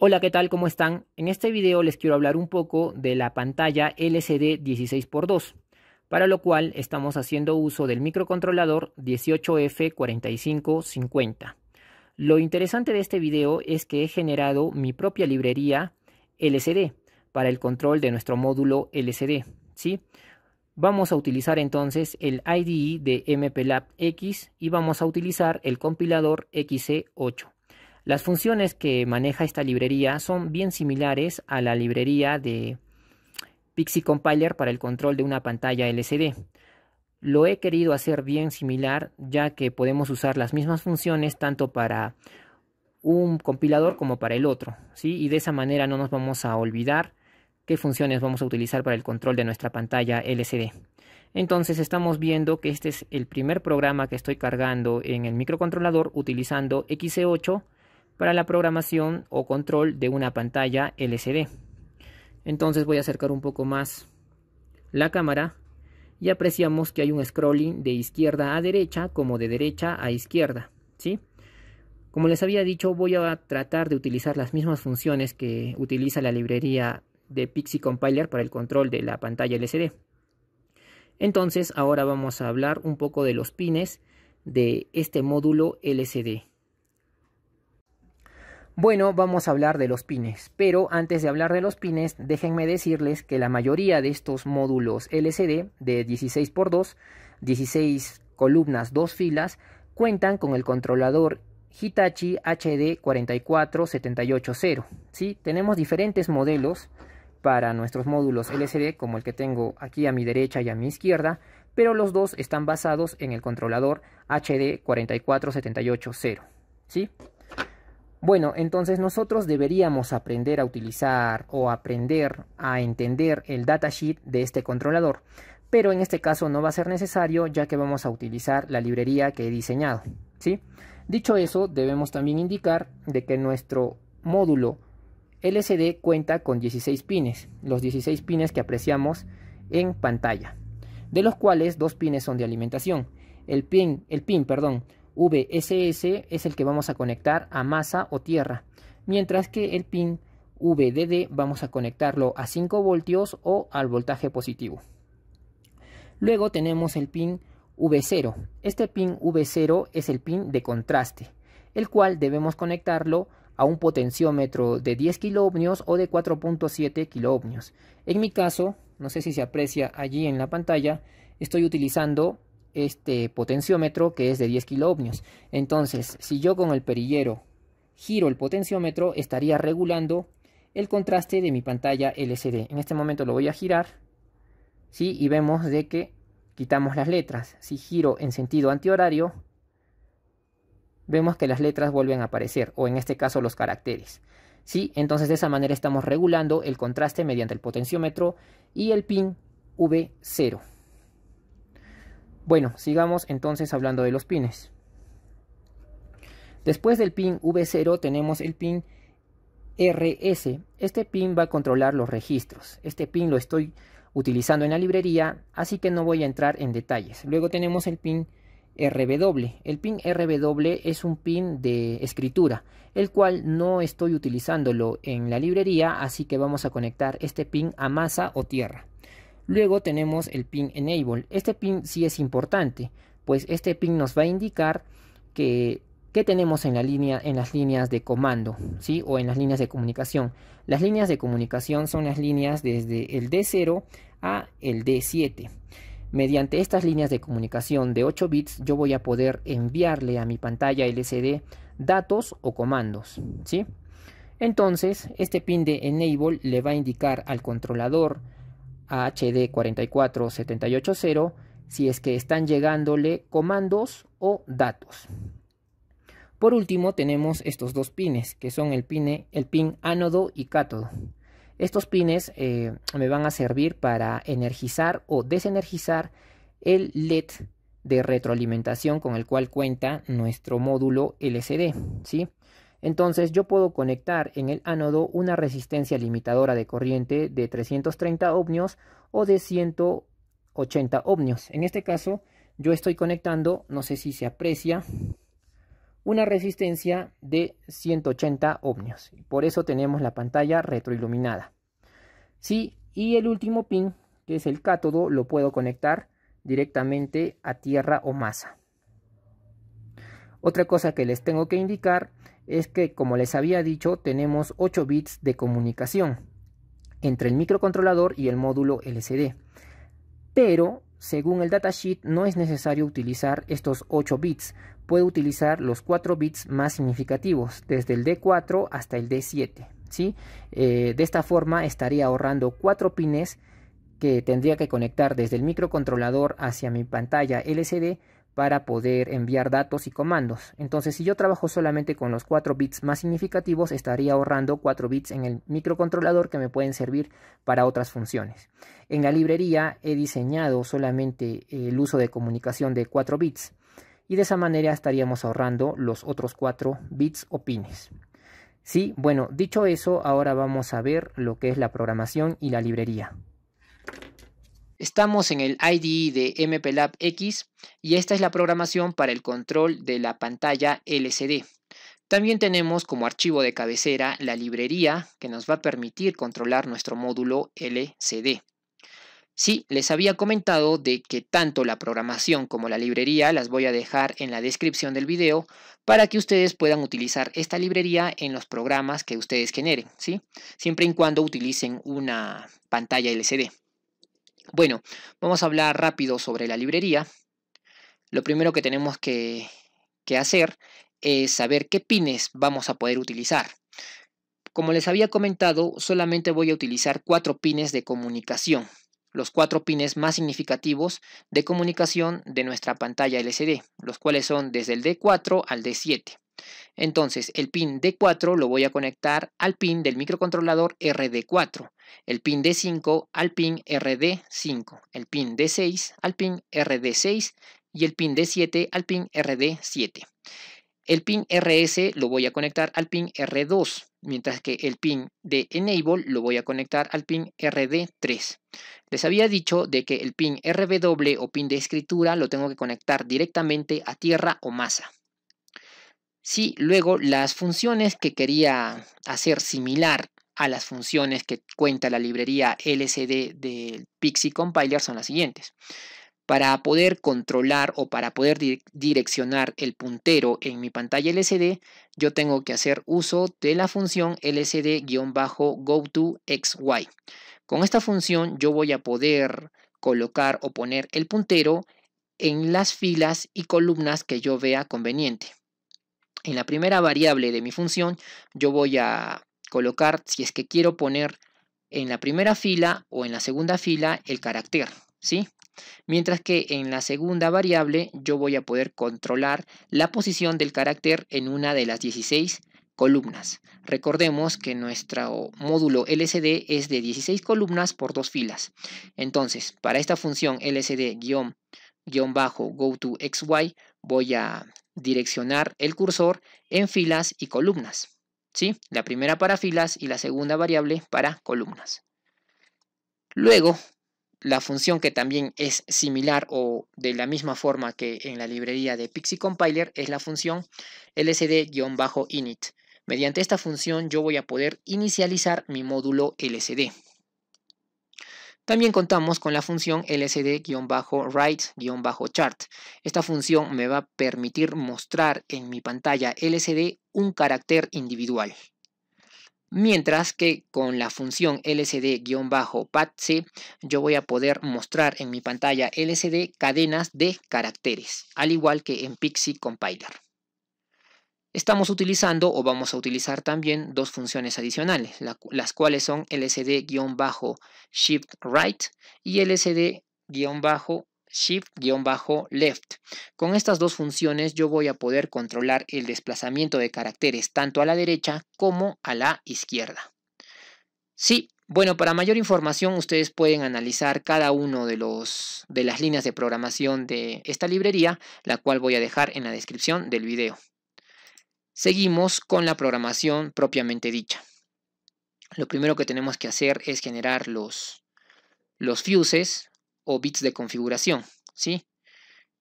Hola, ¿qué tal? ¿Cómo están? En este video les quiero hablar un poco de la pantalla LCD 16x2, para lo cual estamos haciendo uso del microcontrolador 18F4550. Lo interesante de este video es que he generado mi propia librería LCD para el control de nuestro módulo LCD, ¿sí? Vamos a utilizar entonces el IDE de MPLAB X y vamos a utilizar el compilador XC8. Las funciones que maneja esta librería son bien similares a la librería de Pixie Compiler para el control de una pantalla LCD. Lo he querido hacer bien similar ya que podemos usar las mismas funciones tanto para un compilador como para el otro, ¿sí? Y de esa manera no nos vamos a olvidar qué funciones vamos a utilizar para el control de nuestra pantalla LCD. Entonces estamos viendo que este es el primer programa que estoy cargando en el microcontrolador utilizando xc e 8 para la programación o control de una pantalla LCD. Entonces voy a acercar un poco más la cámara y apreciamos que hay un scrolling de izquierda a derecha como de derecha a izquierda, ¿sí? Como les había dicho, voy a tratar de utilizar las mismas funciones que utiliza la librería de Pixie Compiler para el control de la pantalla LCD. Entonces, ahora vamos a hablar un poco de los pines de este módulo LCD. Bueno, vamos a hablar de los pines, pero antes de hablar de los pines, déjenme decirles que la mayoría de estos módulos LCD de 16x2, 16 columnas, 2 filas, cuentan con el controlador Hitachi HD 44780. ¿sí? Tenemos diferentes modelos para nuestros módulos LCD, como el que tengo aquí a mi derecha y a mi izquierda, pero los dos están basados en el controlador HD 44780. ¿sí? Bueno, entonces nosotros deberíamos aprender a utilizar o aprender a entender el datasheet de este controlador, pero en este caso no va a ser necesario ya que vamos a utilizar la librería que he diseñado. Dicho eso, debemos también indicar de que nuestro módulo LCD cuenta con 16 pines, los 16 pines que apreciamos en pantalla, de los cuales dos pines son de alimentación. El pin, el pin, perdón, VSS es el que vamos a conectar a masa o tierra, mientras que el pin VDD vamos a conectarlo a 5 voltios o al voltaje positivo. Luego tenemos el pin V0. Este pin V0 es el pin de contraste, el cual debemos conectarlo a un potenciómetro de 10 kiloohmios o de 4.7 kiloohmios. En mi caso, no sé si se aprecia allí en la pantalla, estoy utilizando este potenciómetro que es de 10 kΩ. Entonces, si yo con el perillero giro el potenciómetro, estaría regulando el contraste de mi pantalla LCD. En este momento lo voy a girar, ¿sí? Y vemos de que quitamos las letras. Si giro en sentido antihorario, vemos que las letras vuelven a aparecer, o en este caso los caracteres. ¿Sí? Entonces de esa manera estamos regulando el contraste mediante el potenciómetro y el pin V0. Bueno, sigamos entonces hablando de los pines. Después del pin V0 tenemos el pin RS. Este pin va a controlar los registros. Este pin lo estoy utilizando en la librería, así que no voy a entrar en detalles. Luego tenemos el pin RW. El pin RW es un pin de escritura, el cual no estoy utilizándolo en la librería, así que vamos a conectar este pin a masa o tierra. Luego tenemos el pin enable. Este pin sí es importante, pues este pin nos va a indicar que ¿Qué tenemos en, la línea, en las líneas de comando ¿sí? o en las líneas de comunicación? Las líneas de comunicación son las líneas desde el D0 a el D7. Mediante estas líneas de comunicación de 8 bits yo voy a poder enviarle a mi pantalla LCD datos o comandos. ¿sí? Entonces este pin de enable le va a indicar al controlador hd 44780 si es que están llegándole comandos o datos. Por último tenemos estos dos pines que son el, el pin ánodo y cátodo. Estos pines eh, me van a servir para energizar o desenergizar el LED de retroalimentación con el cual cuenta nuestro módulo LCD. ¿sí? Entonces yo puedo conectar en el ánodo una resistencia limitadora de corriente de 330 ohmios o de 180 ohmios. En este caso yo estoy conectando, no sé si se aprecia, una resistencia de 180 ohmios. Por eso tenemos la pantalla retroiluminada. Sí, y el último pin, que es el cátodo, lo puedo conectar directamente a tierra o masa. Otra cosa que les tengo que indicar es que, como les había dicho, tenemos 8 bits de comunicación entre el microcontrolador y el módulo LCD. Pero, según el datasheet, no es necesario utilizar estos 8 bits. Puedo utilizar los 4 bits más significativos, desde el D4 hasta el D7. ¿sí? Eh, de esta forma estaría ahorrando 4 pines que tendría que conectar desde el microcontrolador hacia mi pantalla LCD para poder enviar datos y comandos. Entonces, si yo trabajo solamente con los 4 bits más significativos, estaría ahorrando 4 bits en el microcontrolador que me pueden servir para otras funciones. En la librería he diseñado solamente eh, el uso de comunicación de 4 bits y de esa manera estaríamos ahorrando los otros 4 bits o pines. Sí, bueno, dicho eso, ahora vamos a ver lo que es la programación y la librería. Estamos en el IDE de MPLAB X y esta es la programación para el control de la pantalla LCD. También tenemos como archivo de cabecera la librería que nos va a permitir controlar nuestro módulo LCD. Sí, les había comentado de que tanto la programación como la librería las voy a dejar en la descripción del video para que ustedes puedan utilizar esta librería en los programas que ustedes generen, ¿sí? Siempre y cuando utilicen una pantalla LCD. Bueno, vamos a hablar rápido sobre la librería. Lo primero que tenemos que, hacer es saber qué pines vamos a poder utilizar. Como les había comentado, solamente voy a utilizar cuatro pines de comunicación, los cuatro pines más significativos de comunicación de nuestra pantalla LCD, los cuales son desde el D4 al D7. Entonces, el pin D4 lo voy a conectar al pin del microcontrolador RD4, el pin D5 al pin RD5, el pin D6 al pin RD6 y el pin D7 al pin RD7. El pin RS lo voy a conectar al pin R2, mientras que el pin de Enable lo voy a conectar al pin RD3. Les había dicho de que el pin RW o pin de escritura lo tengo que conectar directamente a tierra o masa. Sí, luego las funciones que quería hacer similar a las funciones que cuenta la librería LCD del Pixie Compiler son las siguientes. Para poder controlar o para poder direccionar el puntero en mi pantalla LCD, yo tengo que hacer uso de la función LCD-GoToXY. Con esta función yo voy a poder colocar o poner el puntero en las filas y columnas que yo vea conveniente. En la primera variable de mi función yo voy a colocar si es que quiero poner en la primera fila o en la segunda fila el carácter, ¿sí? Mientras que en la segunda variable yo voy a poder controlar la posición del carácter en una de las 16 columnas. Recordemos que nuestro módulo LSD es de 16 columnas por dos filas. Entonces, para esta función LSD-go to xy voy a direccionar el cursor en filas y columnas. ¿sí? La primera para filas y la segunda variable para columnas. Luego, la función que también es similar o de la misma forma que en la librería de Pixie Compiler es la función lsd-init. Mediante esta función yo voy a poder inicializar mi módulo LSD. También contamos con la función lsd-write-chart. Esta función me va a permitir mostrar en mi pantalla lsd un carácter individual. Mientras que con la función lsd-patse yo voy a poder mostrar en mi pantalla lsd cadenas de caracteres, al igual que en Pixie Compiler. Estamos utilizando o vamos a utilizar también dos funciones adicionales, las cuales son lsd-shift-right y lsd-shift-left. Con estas dos funciones yo voy a poder controlar el desplazamiento de caracteres tanto a la derecha como a la izquierda. Sí, bueno, para mayor información ustedes pueden analizar cada uno de, de las líneas de programación de esta librería, la cual voy a dejar en la descripción del video. Seguimos con la programación propiamente dicha. Lo primero que tenemos que hacer es generar los, los fuses o bits de configuración. ¿sí?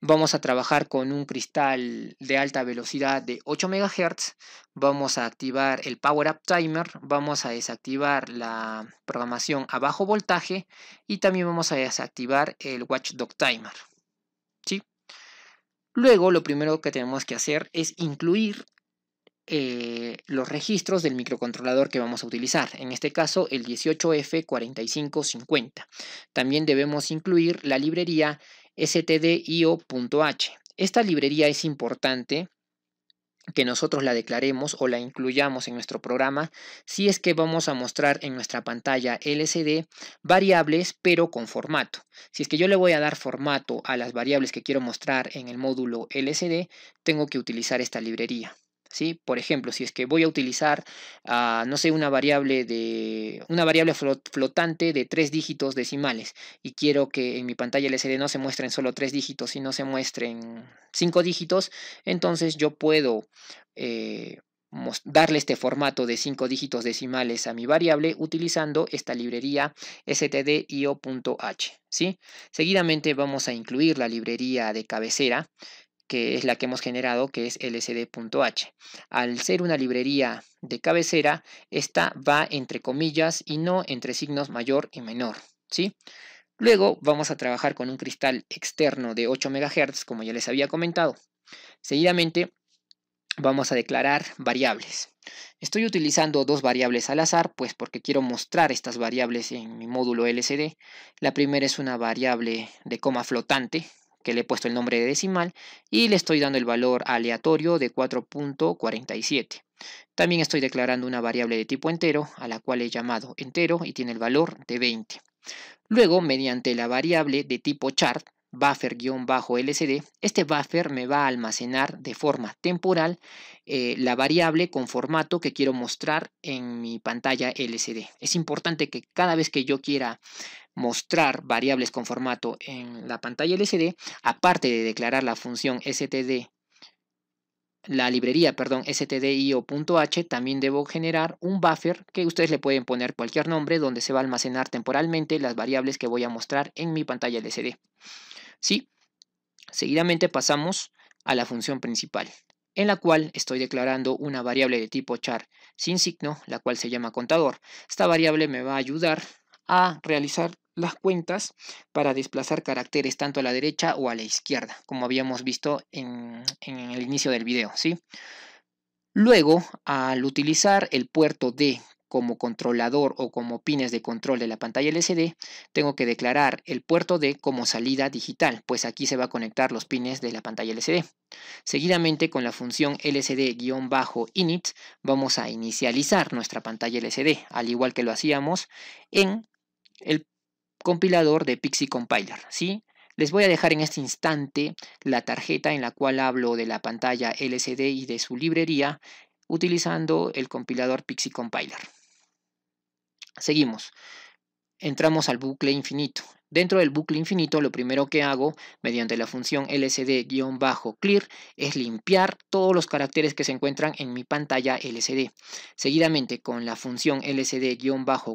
Vamos a trabajar con un cristal de alta velocidad de 8 MHz. Vamos a activar el Power Up Timer. Vamos a desactivar la programación a bajo voltaje. Y también vamos a desactivar el Watchdog Timer. ¿sí? Luego lo primero que tenemos que hacer es incluir eh, los registros del microcontrolador que vamos a utilizar, en este caso el 18F4550. También debemos incluir la librería stdio.h. Esta librería es importante que nosotros la declaremos o la incluyamos en nuestro programa si es que vamos a mostrar en nuestra pantalla LCD variables pero con formato. Si es que yo le voy a dar formato a las variables que quiero mostrar en el módulo LCD, tengo que utilizar esta librería. Por ejemplo, si es que voy a utilizar, ah, no sé, una variable, de, una variable flotante de tres dígitos decimales y quiero que en mi pantalla LCD no se muestren solo tres dígitos, sino se muestren cinco dígitos, entonces yo puedo... Eh, darle este formato de 5 dígitos decimales a mi variable utilizando esta librería stdio.h. Seguidamente vamos a incluir la librería de cabecera que es la que hemos generado, que es lsd.h. Al ser una librería de cabecera, esta va entre comillas y no entre signos mayor y menor. ¿sí? Luego vamos a trabajar con un cristal externo de 8 MHz, como ya les había comentado. Seguidamente vamos a declarar variables. Estoy utilizando dos variables al azar, pues porque quiero mostrar estas variables en mi módulo LCD. La primera es una variable de coma flotante, que le he puesto el nombre de decimal, y le estoy dando el valor aleatorio de 4.47. También estoy declarando una variable de tipo entero, a la cual he llamado entero y tiene el valor de 20. Luego, mediante la variable de tipo chart, buffer lcd este buffer me va a almacenar de forma temporal eh, la variable con formato que quiero mostrar en mi pantalla lcd. Es importante que cada vez que yo quiera mostrar variables con formato en la pantalla LCD, aparte de declarar la función std, la librería, perdón, stdio.h, también debo generar un buffer que ustedes le pueden poner cualquier nombre donde se va a almacenar temporalmente las variables que voy a mostrar en mi pantalla LCD. Sí, seguidamente pasamos a la función principal en la cual estoy declarando una variable de tipo char sin signo, la cual se llama contador. Esta variable me va a ayudar a realizar las cuentas para desplazar caracteres tanto a la derecha o a la izquierda, como habíamos visto en, el inicio del video. ¿sí? Luego, al utilizar el puerto D como controlador o como pines de control de la pantalla LCD, tengo que declarar el puerto D como salida digital, pues aquí se va a conectar los pines de la pantalla LCD. Seguidamente con la función LCD-init vamos a inicializar nuestra pantalla LCD, al igual que lo hacíamos en el compilador de Pixie Compiler, ¿sí? Les voy a dejar en este instante la tarjeta en la cual hablo de la pantalla LCD y de su librería utilizando el compilador Pixie Compiler. Seguimos. Entramos al bucle infinito. Dentro del bucle infinito, lo primero que hago mediante la función lcd clear es limpiar todos los caracteres que se encuentran en mi pantalla lcd. Seguidamente, con la función lcd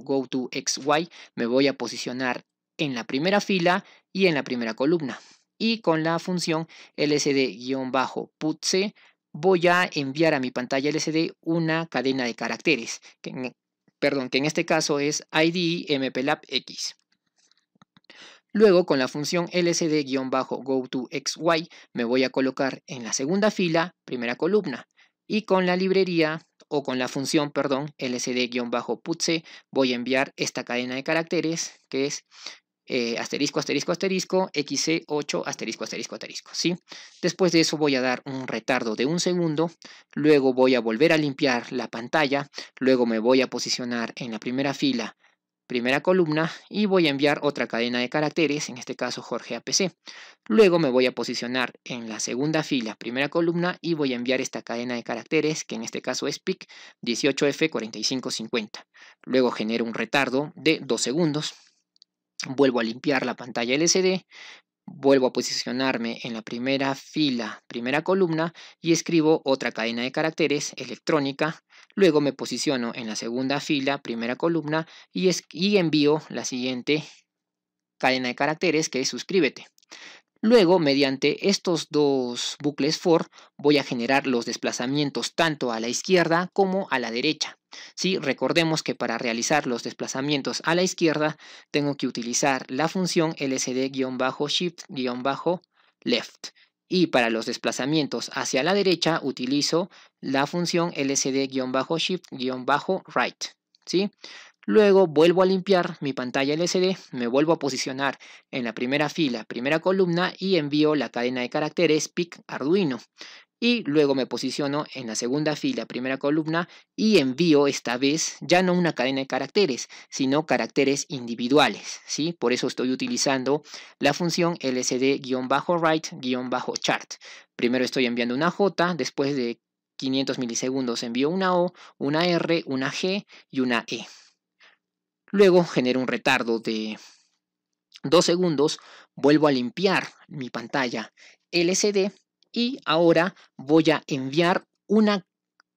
go to xy, me voy a posicionar en la primera fila y en la primera columna. Y con la función lcd putc voy a enviar a mi pantalla LCD una cadena de caracteres, que en, perdón, que en este caso es ID Luego con la función lcd go to xy me voy a colocar en la segunda fila, primera columna, y con la librería o con la función, perdón, lcd putse voy a enviar esta cadena de caracteres que es eh, asterisco, asterisco, asterisco, XC8, e asterisco, asterisco, asterisco, ¿sí? Después de eso voy a dar un retardo de un segundo, luego voy a volver a limpiar la pantalla, luego me voy a posicionar en la primera fila primera columna y voy a enviar otra cadena de caracteres, en este caso Jorge APC. Luego me voy a posicionar en la segunda fila, primera columna y voy a enviar esta cadena de caracteres, que en este caso es PIC 18F4550. Luego genero un retardo de 2 segundos. Vuelvo a limpiar la pantalla LCD, vuelvo a posicionarme en la primera fila, primera columna y escribo otra cadena de caracteres electrónica Luego me posiciono en la segunda fila, primera columna, y, envío la siguiente cadena de caracteres que es suscríbete. Luego, mediante estos dos bucles for, voy a generar los desplazamientos tanto a la izquierda como a la derecha. Si, Recordemos que para realizar los desplazamientos a la izquierda, tengo que utilizar la función lsd-shift-left y para los desplazamientos hacia la derecha utilizo la función lcd shift ¿sí? Luego vuelvo a limpiar mi pantalla LCD, me vuelvo a posicionar en la primera fila, primera columna y envío la cadena de caracteres PIC Arduino y luego me posiciono en la segunda fila, primera columna y envío esta vez ya no una cadena de caracteres, sino caracteres individuales, ¿sí? Por eso estoy utilizando la función lsd-write-chart. Primero estoy enviando una J, después de 500 milisegundos envío una O, una R, una G y una E. Luego genero un retardo de 2 segundos, vuelvo a limpiar mi pantalla LCD y ahora voy a enviar una,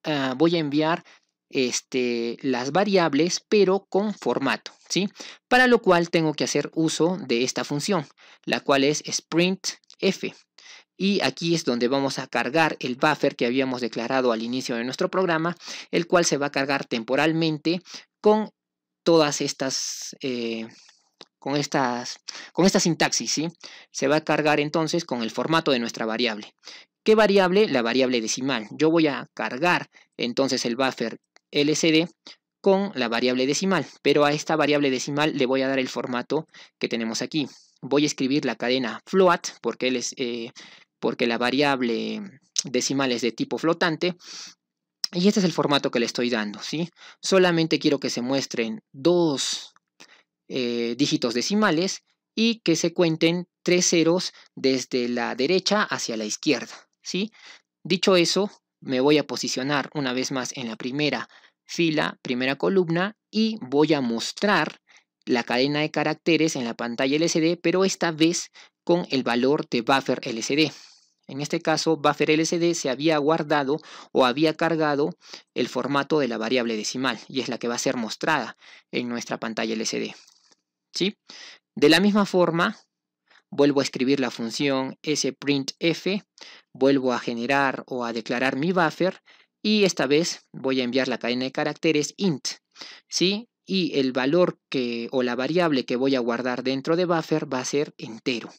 ah, voy a enviar este, las variables pero con formato, ¿sí? Para lo cual tengo que hacer uso de esta función, la cual es sprintf. Y aquí es donde vamos a cargar el buffer que habíamos declarado al inicio de nuestro programa, el cual se va a cargar temporalmente con todas estas eh, con, estas, con esta sintaxis, ¿sí? Se va a cargar entonces con el formato de nuestra variable. ¿Qué variable? La variable decimal. Yo voy a cargar entonces el buffer LCD con la variable decimal, pero a esta variable decimal le voy a dar el formato que tenemos aquí. Voy a escribir la cadena float porque, es, eh, porque la variable decimal es de tipo flotante y este es el formato que le estoy dando, ¿sí? Solamente quiero que se muestren dos eh, dígitos decimales y que se cuenten tres ceros desde la derecha hacia la izquierda. ¿sí? Dicho eso, me voy a posicionar una vez más en la primera fila, primera columna y voy a mostrar la cadena de caracteres en la pantalla LCD, pero esta vez con el valor de buffer LCD. En este caso, buffer LCD se había guardado o había cargado el formato de la variable decimal y es la que va a ser mostrada en nuestra pantalla LCD. ¿sí? De la misma forma, vuelvo a escribir la función sprintf, vuelvo a generar o a declarar mi buffer y esta vez voy a enviar la cadena de caracteres int, ¿sí? Y el valor que, o la variable que voy a guardar dentro de buffer va a ser entero,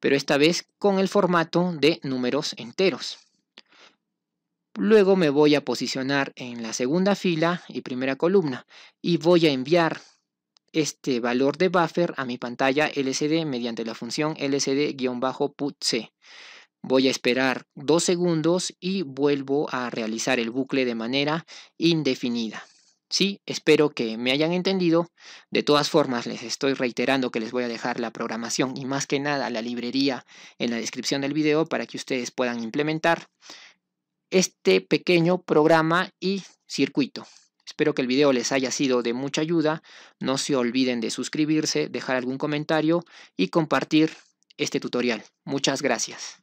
pero esta vez con el formato de números enteros. Luego me voy a posicionar en la segunda fila y primera columna y voy a enviar este valor de buffer a mi pantalla LCD mediante la función LCD-putC. Voy a esperar dos segundos y vuelvo a realizar el bucle de manera indefinida. Sí, espero que me hayan entendido. De todas formas, les estoy reiterando que les voy a dejar la programación y más que nada la librería en la descripción del video para que ustedes puedan implementar este pequeño programa y circuito. Espero que el video les haya sido de mucha ayuda. No se olviden de suscribirse, dejar algún comentario y compartir este tutorial. Muchas gracias.